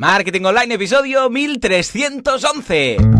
Marketing Online, episodio 1311.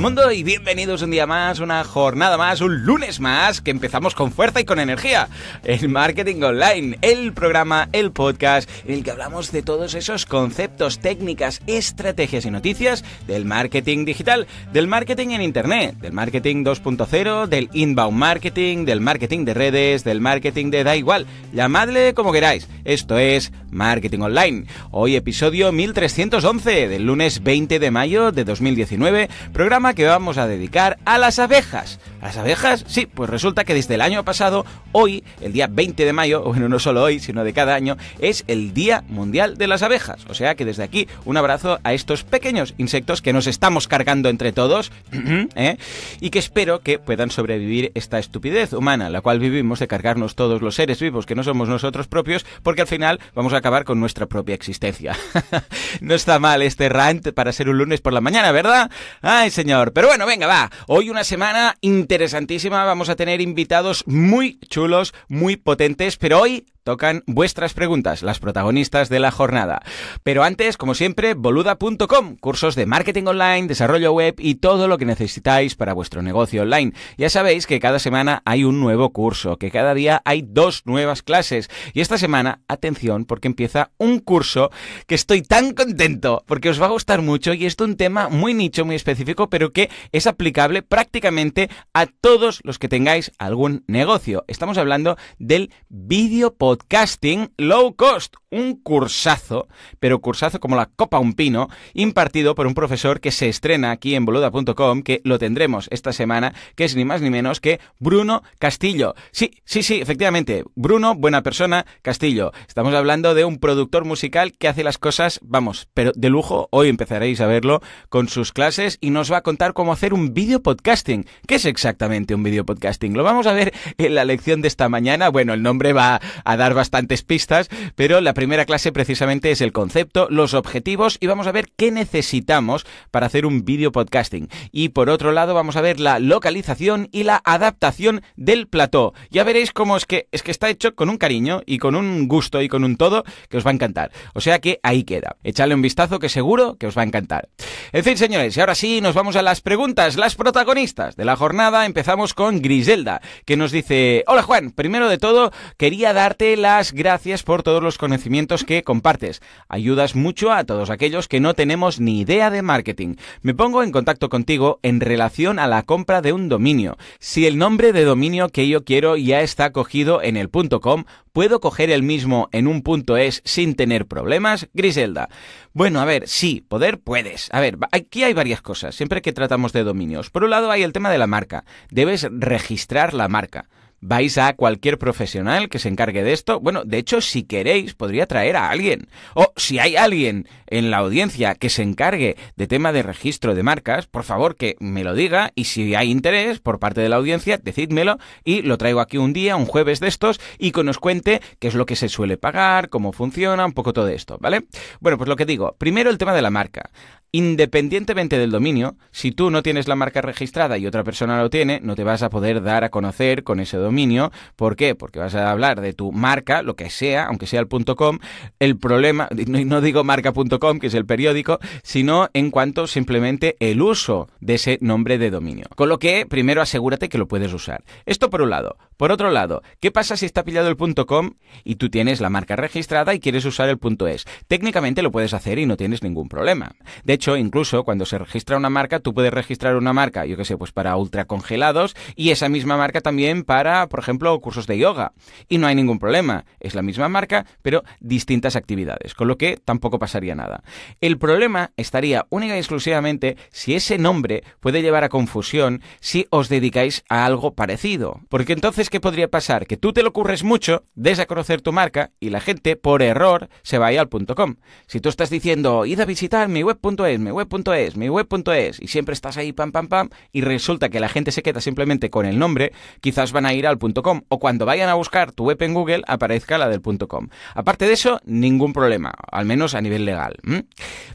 mundo y bienvenidos un día más, una jornada más, un lunes más que empezamos con fuerza y con energía. El Marketing Online, el programa, el podcast en el que hablamos de todos esos conceptos, técnicas, estrategias y noticias del marketing digital, del marketing en Internet, del marketing 2.0, del inbound marketing, del marketing de redes, del marketing de da igual. Llamadle como queráis. Esto es Marketing Online. Hoy episodio 1311 del lunes 20 de mayo de 2019, programa que vamos a dedicar a las abejas. ¿A las abejas? Sí, pues resulta que desde el año pasado, hoy, el día 20 de mayo, bueno, no solo hoy, sino de cada año, es el Día Mundial de las Abejas. O sea que desde aquí un abrazo a estos pequeños insectos que nos estamos cargando entre todos ¿eh? y que espero que puedan sobrevivir esta estupidez humana, la cual vivimos de cargarnos todos los seres vivos que no somos nosotros propios, porque al final vamos a acabar con nuestra propia existencia. no está mal este rant para ser un lunes por la mañana, ¿verdad? Ay, señor pero bueno, venga, va. Hoy una semana interesantísima. Vamos a tener invitados muy chulos, muy potentes, pero hoy tocan vuestras preguntas, las protagonistas de la jornada. Pero antes, como siempre, boluda.com, cursos de marketing online, desarrollo web y todo lo que necesitáis para vuestro negocio online. Ya sabéis que cada semana hay un nuevo curso, que cada día hay dos nuevas clases. Y esta semana, atención, porque empieza un curso que estoy tan contento, porque os va a gustar mucho y es un tema muy nicho, muy específico, pero que es aplicable prácticamente a todos los que tengáis algún negocio. Estamos hablando del video podcast Podcasting Low Cost, un cursazo, pero cursazo como la copa un pino, impartido por un profesor que se estrena aquí en boluda.com, que lo tendremos esta semana, que es ni más ni menos que Bruno Castillo. Sí, sí, sí, efectivamente, Bruno, buena persona, Castillo. Estamos hablando de un productor musical que hace las cosas, vamos, pero de lujo, hoy empezaréis a verlo con sus clases y nos va a contar cómo hacer un video podcasting. ¿Qué es exactamente un video podcasting? Lo vamos a ver en la lección de esta mañana. Bueno, el nombre va a dar dar bastantes pistas, pero la primera clase precisamente es el concepto, los objetivos y vamos a ver qué necesitamos para hacer un vídeo podcasting. Y por otro lado vamos a ver la localización y la adaptación del plató. Ya veréis cómo es que, es que está hecho con un cariño y con un gusto y con un todo que os va a encantar. O sea que ahí queda. Echadle un vistazo que seguro que os va a encantar. En fin, señores, y ahora sí nos vamos a las preguntas, las protagonistas de la jornada. Empezamos con Griselda, que nos dice, hola Juan, primero de todo quería darte las gracias por todos los conocimientos que compartes. Ayudas mucho a todos aquellos que no tenemos ni idea de marketing. Me pongo en contacto contigo en relación a la compra de un dominio. Si el nombre de dominio que yo quiero ya está cogido en el .com, ¿puedo coger el mismo en un .es sin tener problemas? Griselda. Bueno, a ver, sí, poder puedes. A ver, aquí hay varias cosas, siempre que tratamos de dominios. Por un lado hay el tema de la marca. Debes registrar la marca vais a cualquier profesional que se encargue de esto. Bueno, de hecho, si queréis, podría traer a alguien. O si hay alguien en la audiencia que se encargue de tema de registro de marcas, por favor que me lo diga y si hay interés por parte de la audiencia, decídmelo y lo traigo aquí un día, un jueves de estos, y que nos cuente qué es lo que se suele pagar, cómo funciona, un poco todo esto, ¿vale? Bueno, pues lo que digo, primero el tema de la marca. Independientemente del dominio, si tú no tienes la marca registrada y otra persona lo tiene, no te vas a poder dar a conocer con ese dominio. ¿Por qué? Porque vas a hablar de tu marca, lo que sea, aunque sea el .com. El problema, no digo marca.com, que es el periódico, sino en cuanto simplemente el uso de ese nombre de dominio. Con lo que primero asegúrate que lo puedes usar. Esto por un lado. Por otro lado, ¿qué pasa si está pillado el .com y tú tienes la marca registrada y quieres usar el .es? Técnicamente lo puedes hacer y no tienes ningún problema. De hecho, incluso cuando se registra una marca, tú puedes registrar una marca, yo qué sé, pues para ultracongelados y esa misma marca también para, por ejemplo, cursos de yoga. Y no hay ningún problema. Es la misma marca, pero distintas actividades, con lo que tampoco pasaría nada. El problema estaría única y exclusivamente si ese nombre puede llevar a confusión si os dedicáis a algo parecido. Porque entonces, ¿qué podría pasar? Que tú te lo ocurres mucho, des a conocer tu marca y la gente, por error, se vaya al punto .com. Si tú estás diciendo, id a visitar mi web.com web.es, mi web.es, mi web.es, y siempre estás ahí, pam, pam, pam, y resulta que la gente se queda simplemente con el nombre, quizás van a ir al .com, o cuando vayan a buscar tu web en Google, aparezca la del .com. Aparte de eso, ningún problema, al menos a nivel legal.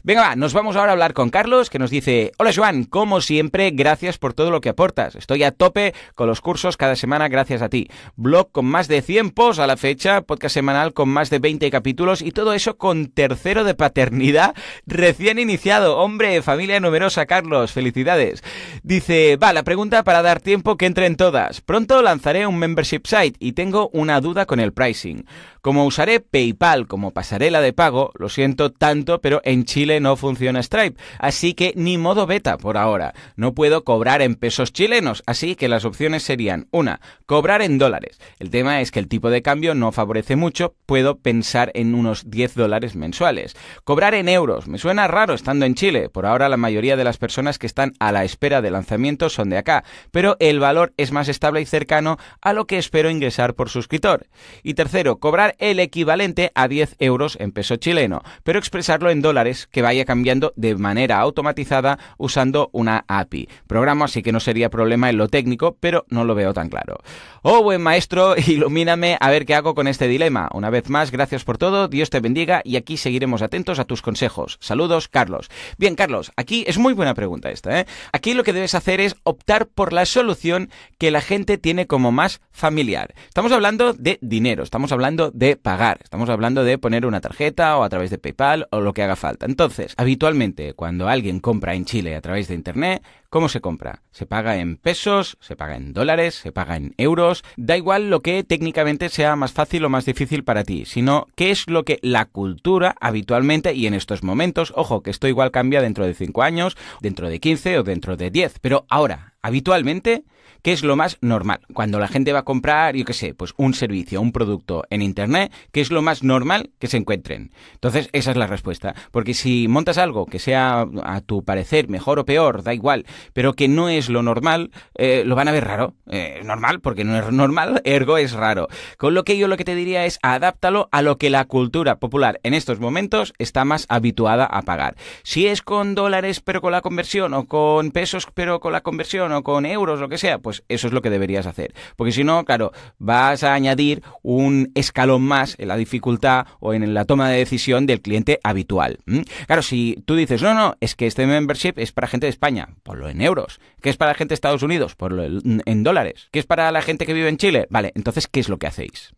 Venga, va, nos vamos ahora a hablar con Carlos, que nos dice, hola Joan, como siempre, gracias por todo lo que aportas. Estoy a tope con los cursos cada semana gracias a ti. Blog con más de 100 posts a la fecha, podcast semanal con más de 20 capítulos y todo eso con tercero de paternidad recién iniciado Hombre, familia numerosa, Carlos, felicidades. Dice, va, la pregunta para dar tiempo que entren todas. Pronto lanzaré un membership site y tengo una duda con el pricing. Como usaré PayPal como pasarela de pago, lo siento tanto, pero en Chile no funciona Stripe, así que ni modo beta por ahora. No puedo cobrar en pesos chilenos, así que las opciones serían, una, cobrar en dólares. El tema es que el tipo de cambio no favorece mucho, puedo pensar en unos 10 dólares mensuales. Cobrar en euros, me suena raro estando en en Chile. Por ahora la mayoría de las personas que están a la espera de lanzamiento son de acá, pero el valor es más estable y cercano a lo que espero ingresar por suscriptor. Y tercero, cobrar el equivalente a 10 euros en peso chileno, pero expresarlo en dólares que vaya cambiando de manera automatizada usando una API. Programa así que no sería problema en lo técnico, pero no lo veo tan claro. Oh, buen maestro, ilumíname a ver qué hago con este dilema. Una vez más, gracias por todo, Dios te bendiga y aquí seguiremos atentos a tus consejos. Saludos, Carlos. Bien, Carlos, aquí es muy buena pregunta esta. ¿eh? Aquí lo que debes hacer es optar por la solución que la gente tiene como más familiar. Estamos hablando de dinero, estamos hablando de pagar, estamos hablando de poner una tarjeta o a través de PayPal o lo que haga falta. Entonces, habitualmente cuando alguien compra en Chile a través de Internet, ¿Cómo se compra? Se paga en pesos, se paga en dólares, se paga en euros, da igual lo que técnicamente sea más fácil o más difícil para ti, sino qué es lo que la cultura habitualmente y en estos momentos, ojo, que estoy igual cambia dentro de 5 años, dentro de 15 o dentro de 10, pero ahora, habitualmente, ¿qué es lo más normal? Cuando la gente va a comprar, yo qué sé, pues un servicio, un producto en Internet, ¿qué es lo más normal que se encuentren? Entonces, esa es la respuesta. Porque si montas algo que sea, a tu parecer, mejor o peor, da igual, pero que no es lo normal, eh, lo van a ver raro. es eh, normal, porque no es normal, ergo es raro. Con lo que yo lo que te diría es, adáptalo a lo que la cultura popular en estos momentos está más habituada a pagar. Si es con dólares pero con la conversión, o con pesos pero con la conversión, o con euros, lo que sea, pues eso es lo que deberías hacer. Porque si no, claro, vas a añadir un escalón más en la dificultad o en la toma de decisión del cliente habitual. Claro, si tú dices, no, no, es que este membership es para gente de España, por lo en euros. ¿Qué es para gente de Estados Unidos? Ponlo en dólares. ¿Qué es para la gente que vive en Chile? Vale, entonces, ¿qué es lo que hacéis?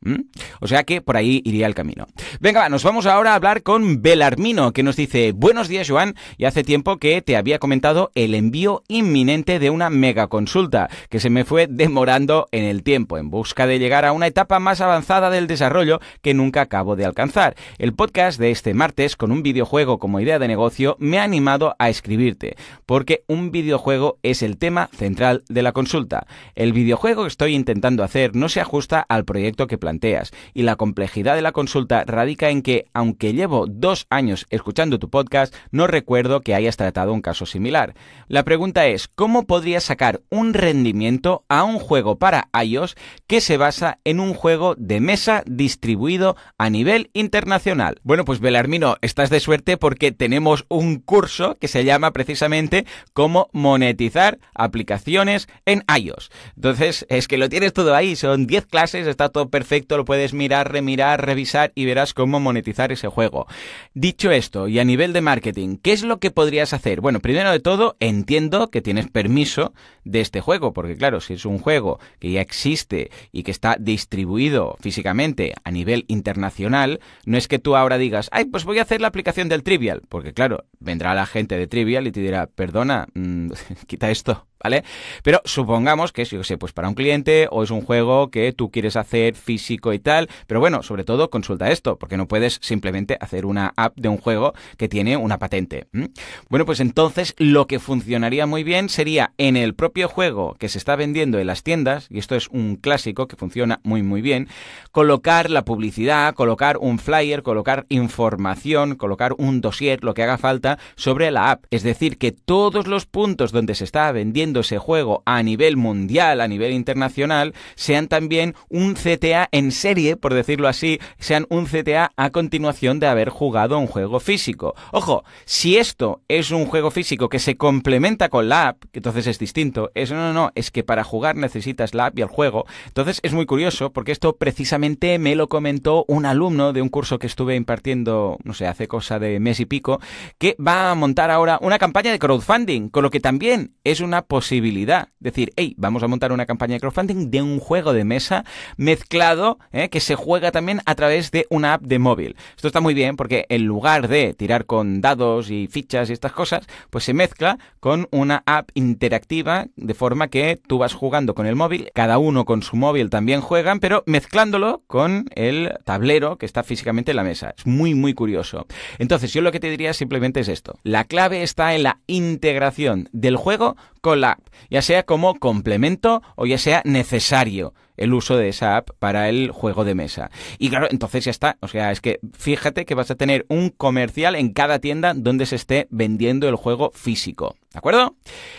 O sea que por ahí iría el camino. Venga, nos vamos ahora a hablar con Belarmino, que nos dice, buenos días, Joan, y hace tiempo que te había comentado el envío inminente de una mega consulta que se me fue demorando en el tiempo en busca de llegar a una etapa más avanzada del desarrollo que nunca acabo de alcanzar. El podcast de este martes con un videojuego como idea de negocio me ha animado a escribirte, porque un videojuego es el tema central de la consulta. El videojuego que estoy intentando hacer no se ajusta al proyecto que planteas y la complejidad de la consulta radica en que, aunque llevo dos años escuchando tu podcast, no recuerdo que hayas tratado un caso similar. La pregunta es, ¿cómo podrías sacar un rendimiento a un juego para iOS que se basa en un juego de mesa distribuido a nivel internacional. Bueno, pues Belarmino, estás de suerte porque tenemos un curso que se llama precisamente cómo monetizar aplicaciones en iOS. Entonces, es que lo tienes todo ahí, son 10 clases, está todo perfecto, lo puedes mirar, remirar, revisar y verás cómo monetizar ese juego. Dicho esto, y a nivel de marketing, ¿qué es lo que podrías hacer? Bueno, primero de todo, entiendo que tienes permiso de este juego, porque claro, si es un juego que ya existe y que está distribuido físicamente a nivel internacional, no es que tú ahora digas, ay, pues voy a hacer la aplicación del trivial, porque claro, vendrá la gente de Trivial y te dirá, perdona, mm, quita esto, ¿vale? Pero supongamos que es, yo sé, pues para un cliente o es un juego que tú quieres hacer físico y tal, pero bueno, sobre todo consulta esto, porque no puedes simplemente hacer una app de un juego que tiene una patente. Bueno, pues entonces lo que funcionaría muy bien sería en el propio juego que se está vendiendo en las tiendas, y esto es un clásico que funciona muy muy bien, colocar la publicidad, colocar un flyer, colocar información, colocar un dossier, lo que haga falta sobre la app. Es decir, que todos los puntos donde se está vendiendo ese juego a nivel mundial, a nivel internacional, sean también un CTA en serie, por decirlo así, sean un CTA a continuación de haber jugado un juego físico. Ojo, si esto es un juego físico que se complementa con la app, que entonces es distinto, eso no, no, no, es que para jugar necesitas la app y el juego. Entonces es muy curioso porque esto precisamente me lo comentó un alumno de un curso que estuve impartiendo, no sé, hace cosa de mes y pico, que va a montar ahora una campaña de crowdfunding, con lo que también es una posibilidad. Decir, hey, vamos a montar una campaña de crowdfunding de un juego de mesa mezclado eh, que se juega también a través de una app de móvil. Esto está muy bien porque en lugar de tirar con dados y fichas y estas cosas, pues se mezcla con una app interactiva de forma que tú vas jugando con el móvil, cada uno con su móvil también juegan, pero mezclándolo con el tablero que está físicamente en la mesa. Es muy, muy curioso. Entonces, yo lo que te diría simplemente es la clave está en la integración del juego app, ya sea como complemento o ya sea necesario el uso de esa app para el juego de mesa. Y claro, entonces ya está. O sea, es que fíjate que vas a tener un comercial en cada tienda donde se esté vendiendo el juego físico. ¿De acuerdo?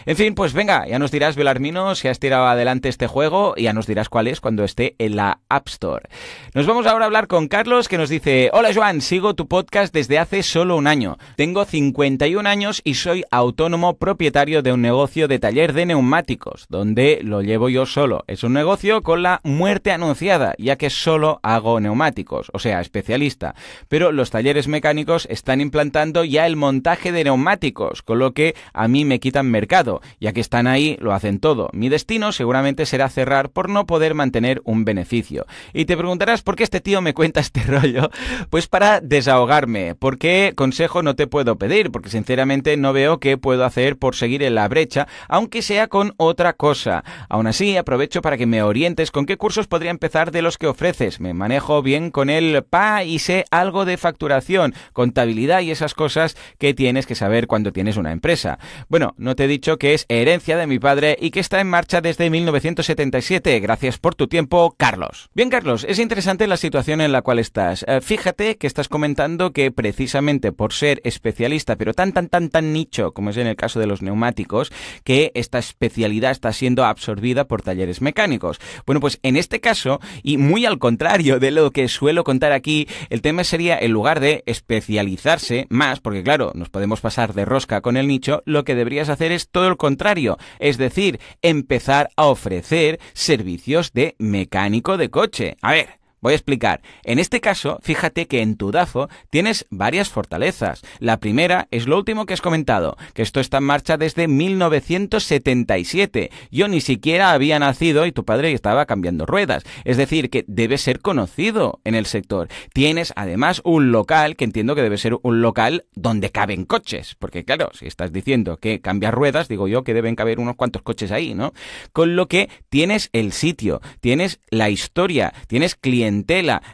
En fin, pues venga, ya nos dirás, Belarmino, si has tirado adelante este juego y ya nos dirás cuál es cuando esté en la App Store. Nos vamos ahora a hablar con Carlos que nos dice, hola Joan, sigo tu podcast desde hace solo un año. Tengo 51 años y soy autónomo propietario de un negocio de de taller de neumáticos, donde lo llevo yo solo. Es un negocio con la muerte anunciada, ya que solo hago neumáticos, o sea, especialista. Pero los talleres mecánicos están implantando ya el montaje de neumáticos, con lo que a mí me quitan mercado, ya que están ahí, lo hacen todo. Mi destino seguramente será cerrar por no poder mantener un beneficio. Y te preguntarás por qué este tío me cuenta este rollo. Pues para desahogarme, porque consejo no te puedo pedir, porque sinceramente no veo qué puedo hacer por seguir en la brecha aunque sea con otra cosa. Aún así, aprovecho para que me orientes con qué cursos podría empezar de los que ofreces. Me manejo bien con el PA y sé algo de facturación, contabilidad y esas cosas que tienes que saber cuando tienes una empresa. Bueno, no te he dicho que es herencia de mi padre y que está en marcha desde 1977. Gracias por tu tiempo, Carlos. Bien, Carlos, es interesante la situación en la cual estás. Eh, fíjate que estás comentando que precisamente por ser especialista, pero tan, tan, tan, tan nicho, como es en el caso de los neumáticos, que esta especialidad está siendo absorbida por talleres mecánicos. Bueno, pues en este caso, y muy al contrario de lo que suelo contar aquí, el tema sería, en lugar de especializarse más, porque claro, nos podemos pasar de rosca con el nicho, lo que deberías hacer es todo el contrario, es decir, empezar a ofrecer servicios de mecánico de coche. A ver, Voy a explicar. En este caso, fíjate que en tu DAFO tienes varias fortalezas. La primera es lo último que has comentado, que esto está en marcha desde 1977. Yo ni siquiera había nacido y tu padre estaba cambiando ruedas. Es decir, que debe ser conocido en el sector. Tienes además un local, que entiendo que debe ser un local donde caben coches. Porque claro, si estás diciendo que cambias ruedas, digo yo que deben caber unos cuantos coches ahí, ¿no? Con lo que tienes el sitio, tienes la historia, tienes clientes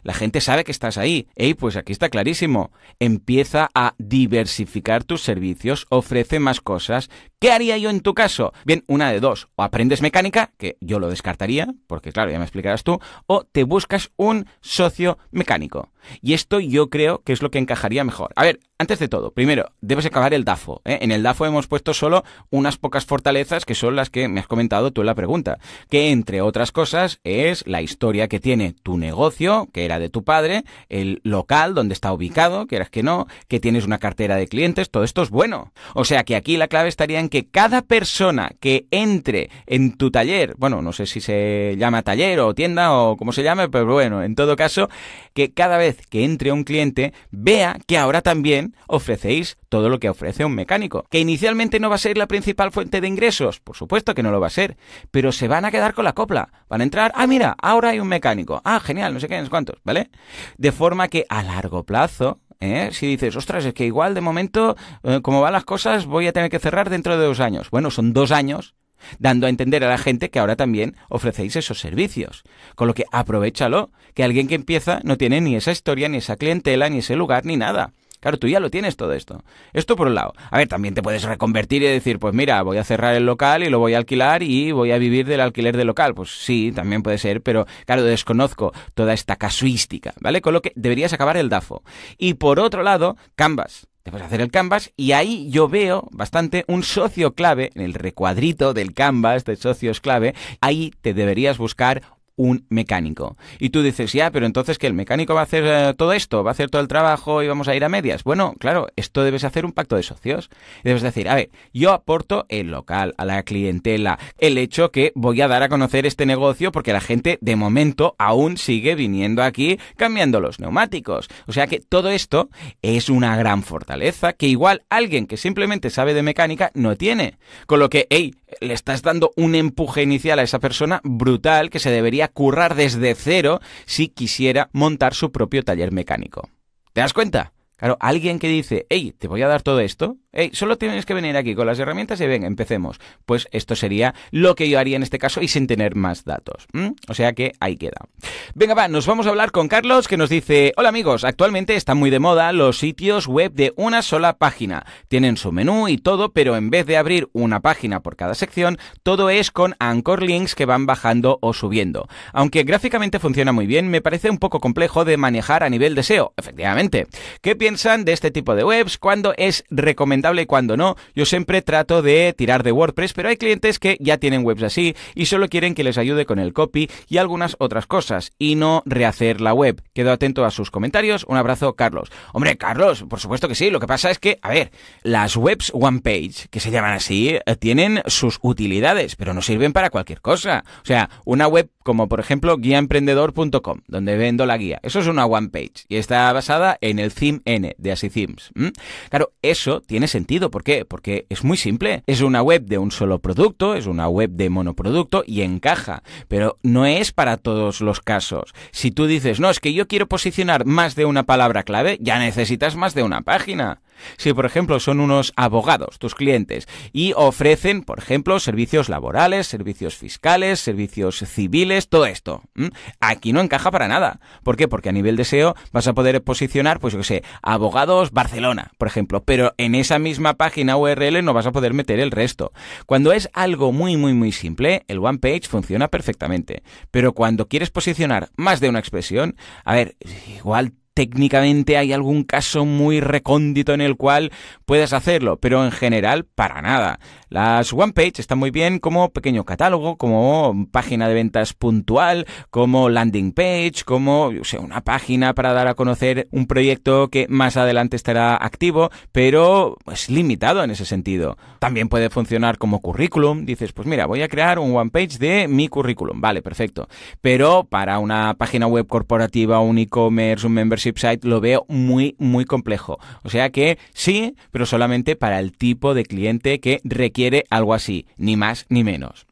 la gente sabe que estás ahí. Ey, pues aquí está clarísimo. Empieza a diversificar tus servicios, ofrece más cosas. ¿Qué haría yo en tu caso? Bien, una de dos. O aprendes mecánica, que yo lo descartaría, porque claro, ya me explicarás tú, o te buscas un socio mecánico. Y esto yo creo que es lo que encajaría mejor. A ver, antes de todo, primero, debes acabar el DAFO. ¿eh? En el DAFO hemos puesto solo unas pocas fortalezas que son las que me has comentado tú en la pregunta. Que entre otras cosas es la historia que tiene tu negocio, que era de tu padre, el local donde está ubicado, que eras que no, que tienes una cartera de clientes, todo esto es bueno. O sea que aquí la clave estaría en que cada persona que entre en tu taller, bueno, no sé si se llama taller o tienda o como se llame, pero bueno, en todo caso, que cada vez que entre un cliente vea que ahora también ofrecéis todo lo que ofrece un mecánico. Que inicialmente no va a ser la principal fuente de ingresos, por supuesto que no lo va a ser, pero se van a quedar con la copla. Van a entrar, ah, mira, ahora hay un mecánico. Ah, genial, no sé qué, no sé cuántos, ¿vale? De forma que a largo plazo, ¿eh? si dices, ostras, es que igual de momento, eh, como van las cosas, voy a tener que cerrar dentro de dos años. Bueno, son dos años dando a entender a la gente que ahora también ofrecéis esos servicios. Con lo que aprovechalo, que alguien que empieza no tiene ni esa historia, ni esa clientela, ni ese lugar, ni nada. Claro, tú ya lo tienes todo esto. Esto por un lado. A ver, también te puedes reconvertir y decir, pues mira, voy a cerrar el local y lo voy a alquilar y voy a vivir del alquiler del local. Pues sí, también puede ser, pero claro, desconozco toda esta casuística, ¿vale? Con lo que deberías acabar el DAFO. Y por otro lado, Canvas a hacer el canvas y ahí yo veo bastante un socio clave en el recuadrito del canvas de socios clave. Ahí te deberías buscar un mecánico. Y tú dices, ya, pero entonces que el mecánico va a hacer eh, todo esto, va a hacer todo el trabajo y vamos a ir a medias. Bueno, claro, esto debes hacer un pacto de socios. Debes decir, a ver, yo aporto el local, a la clientela, el hecho que voy a dar a conocer este negocio porque la gente de momento aún sigue viniendo aquí cambiando los neumáticos. O sea que todo esto es una gran fortaleza que igual alguien que simplemente sabe de mecánica no tiene. Con lo que, hey, le estás dando un empuje inicial a esa persona brutal que se debería currar desde cero si quisiera montar su propio taller mecánico. ¿Te das cuenta? Claro, alguien que dice, hey, te voy a dar todo esto, solo tienes que venir aquí con las herramientas y ven, empecemos. Pues esto sería lo que yo haría en este caso y sin tener más datos. O sea que ahí queda. Venga, va, nos vamos a hablar con Carlos que nos dice, hola amigos, actualmente están muy de moda los sitios web de una sola página. Tienen su menú y todo, pero en vez de abrir una página por cada sección, todo es con anchor links que van bajando o subiendo. Aunque gráficamente funciona muy bien, me parece un poco complejo de manejar a nivel deseo, efectivamente. ¿Qué piensan de este tipo de webs cuando es recomendable? cuando y no. Yo siempre trato de tirar de WordPress, pero hay clientes que ya tienen webs así y solo quieren que les ayude con el copy y algunas otras cosas y no rehacer la web. Quedo atento a sus comentarios. Un abrazo, Carlos. Hombre, Carlos, por supuesto que sí. Lo que pasa es que, a ver, las webs one page, que se llaman así, eh, tienen sus utilidades, pero no sirven para cualquier cosa. O sea, una web como por ejemplo guiaemprendedor.com, donde vendo la guía. Eso es una one page y está basada en el theme N de Así Claro, eso tiene sentido. ¿Por qué? Porque es muy simple. Es una web de un solo producto, es una web de monoproducto y encaja. Pero no es para todos los casos. Si tú dices, no, es que yo quiero posicionar más de una palabra clave, ya necesitas más de una página. Si, por ejemplo, son unos abogados, tus clientes, y ofrecen, por ejemplo, servicios laborales, servicios fiscales, servicios civiles, todo esto. Aquí no encaja para nada. ¿Por qué? Porque a nivel de SEO vas a poder posicionar, pues yo qué sé, abogados Barcelona, por ejemplo, pero en esa misma página URL no vas a poder meter el resto. Cuando es algo muy, muy, muy simple, el One Page funciona perfectamente. Pero cuando quieres posicionar más de una expresión, a ver, igual técnicamente hay algún caso muy recóndito en el cual puedas hacerlo, pero en general para nada. Las one page están muy bien como pequeño catálogo, como página de ventas puntual, como landing page, como una página para dar a conocer un proyecto que más adelante estará activo, pero es pues, limitado en ese sentido. También puede funcionar como currículum, dices, pues mira, voy a crear un one page de mi currículum, vale, perfecto. Pero para una página web corporativa, un e-commerce, un membership lo veo muy, muy complejo. O sea que sí, pero solamente para el tipo de cliente que requiere algo así, ni más ni menos.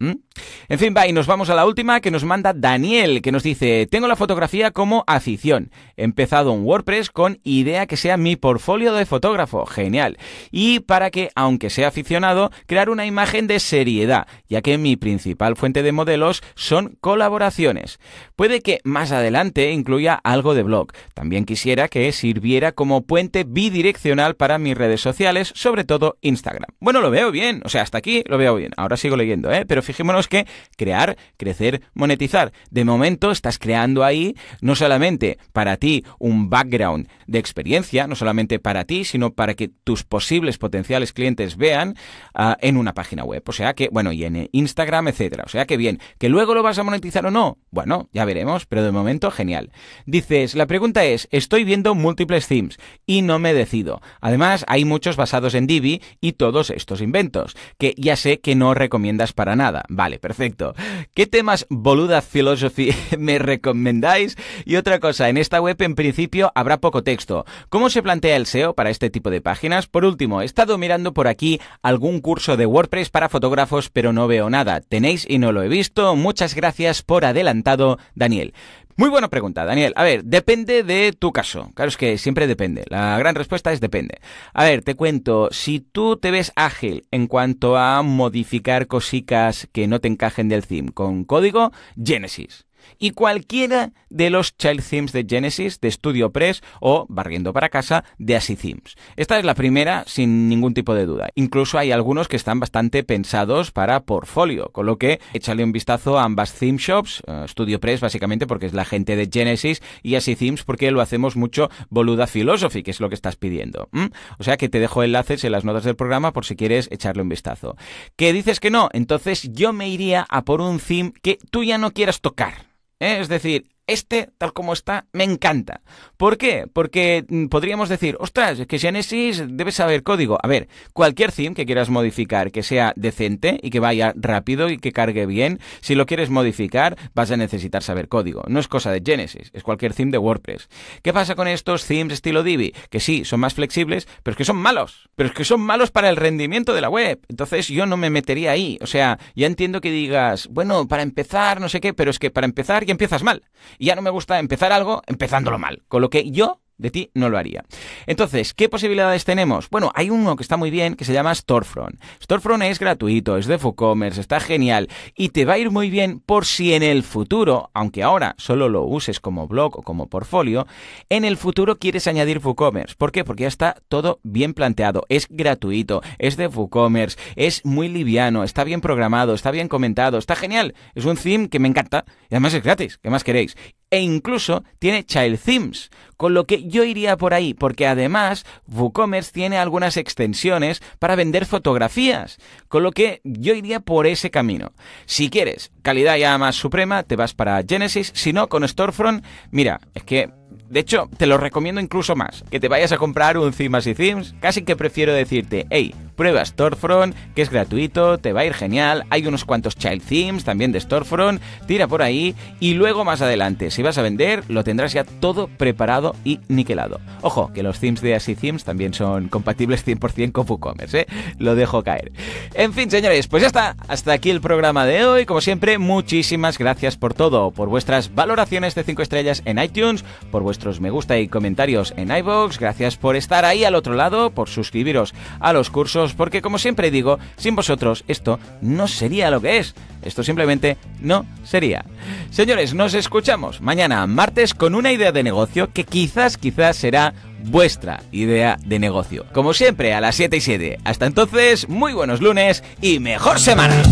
En fin, va, y nos vamos a la última que nos manda Daniel, que nos dice, tengo la fotografía como afición. He empezado un WordPress con idea que sea mi portfolio de fotógrafo. Genial. Y para que, aunque sea aficionado, crear una imagen de seriedad, ya que mi principal fuente de modelos son colaboraciones. Puede que más adelante incluya algo de blog. También quisiera que sirviera como puente bidireccional para mis redes sociales, sobre todo Instagram. Bueno, lo veo bien, o sea, hasta aquí lo veo bien. Ahora sigo leyendo, ¿eh? Pero fijémonos que crear, crecer, monetizar. De momento estás creando ahí no solamente para ti un background de experiencia, no solamente para ti, sino para que tus posibles potenciales clientes vean ah, en una página web. O sea que, bueno, y en Instagram, etcétera. O sea que bien, que luego lo vas a monetizar o no. Bueno, ya veremos, pero de momento genial. Dices, la pregunta es, Estoy viendo múltiples themes y no me decido. Además, hay muchos basados en Divi y todos estos inventos, que ya sé que no recomiendas para nada. Vale, perfecto. ¿Qué temas boluda philosophy me recomendáis? Y otra cosa, en esta web en principio habrá poco texto. ¿Cómo se plantea el SEO para este tipo de páginas? Por último, he estado mirando por aquí algún curso de WordPress para fotógrafos, pero no veo nada. Tenéis y no lo he visto. Muchas gracias por adelantado, Daniel. Muy buena pregunta, Daniel. A ver, depende de tu caso. Claro, es que siempre depende. La gran respuesta es depende. A ver, te cuento, si tú te ves ágil en cuanto a modificar cositas que no te encajen del cim con código, Genesis y cualquiera de los Child Themes de Genesis, de Studio Press o, barriendo para casa, de Asi Themes. Esta es la primera sin ningún tipo de duda. Incluso hay algunos que están bastante pensados para portfolio, con lo que échale un vistazo a ambas theme shops, eh, Studio Press básicamente porque es la gente de Genesis y Asi Themes porque lo hacemos mucho Boluda Philosophy, que es lo que estás pidiendo. O sea que te dejo enlaces en las notas del programa por si quieres echarle un vistazo. ¿Qué dices que no? Entonces yo me iría a por un theme que tú ya no quieras tocar. ¿Eh? Es decir, este, tal como está, me encanta. ¿Por qué? Porque mm, podríamos decir, ostras, que Genesis debe saber código. A ver, cualquier theme que quieras modificar que sea decente y que vaya rápido y que cargue bien, si lo quieres modificar, vas a necesitar saber código. No es cosa de Genesis, es cualquier theme de WordPress. ¿Qué pasa con estos themes estilo Divi? Que sí, son más flexibles, pero es que son malos. Pero es que son malos para el rendimiento de la web. Entonces yo no me metería ahí. O sea, ya entiendo que digas, bueno, para empezar, no sé qué, pero es que para empezar ya empiezas mal. Y ya no me gusta empezar algo empezándolo mal. Con lo que yo de ti no lo haría. Entonces, ¿qué posibilidades tenemos? Bueno, hay uno que está muy bien que se llama Storefront. Storefront es gratuito, es de WooCommerce, está genial y te va a ir muy bien por si en el futuro, aunque ahora solo lo uses como blog o como portfolio, en el futuro quieres añadir WooCommerce. ¿Por qué? Porque ya está todo bien planteado, es gratuito, es de WooCommerce, es muy liviano, está bien programado, está bien comentado, está genial. Es un theme que me encanta y además es gratis. ¿Qué más queréis? e incluso tiene child themes, con lo que yo iría por ahí, porque además WooCommerce tiene algunas extensiones para vender fotografías, con lo que yo iría por ese camino. Si quieres calidad ya más suprema, te vas para Genesis, si no, con Storefront, mira, es que de hecho, te lo recomiendo incluso más. Que te vayas a comprar un Cimas y Themes. Casi que prefiero decirte, hey, Prueba Storefront, que es gratuito, te va a ir genial. Hay unos cuantos child themes también de Storefront, tira por ahí y luego más adelante, si vas a vender, lo tendrás ya todo preparado y niquelado. Ojo, que los themes de Así Themes también son compatibles 100% con WooCommerce, ¿eh? Lo dejo caer. En fin, señores, pues ya está. Hasta aquí el programa de hoy. Como siempre, muchísimas gracias por todo, por vuestras valoraciones de 5 estrellas en iTunes, por vuestros me gusta y comentarios en iBox. Gracias por estar ahí al otro lado, por suscribiros a los cursos porque como siempre digo, sin vosotros esto no sería lo que es. Esto simplemente no sería. Señores, nos escuchamos mañana, martes, con una idea de negocio que quizás, quizás será vuestra idea de negocio. Como siempre, a las 7 y 7. Hasta entonces, muy buenos lunes y mejor semana.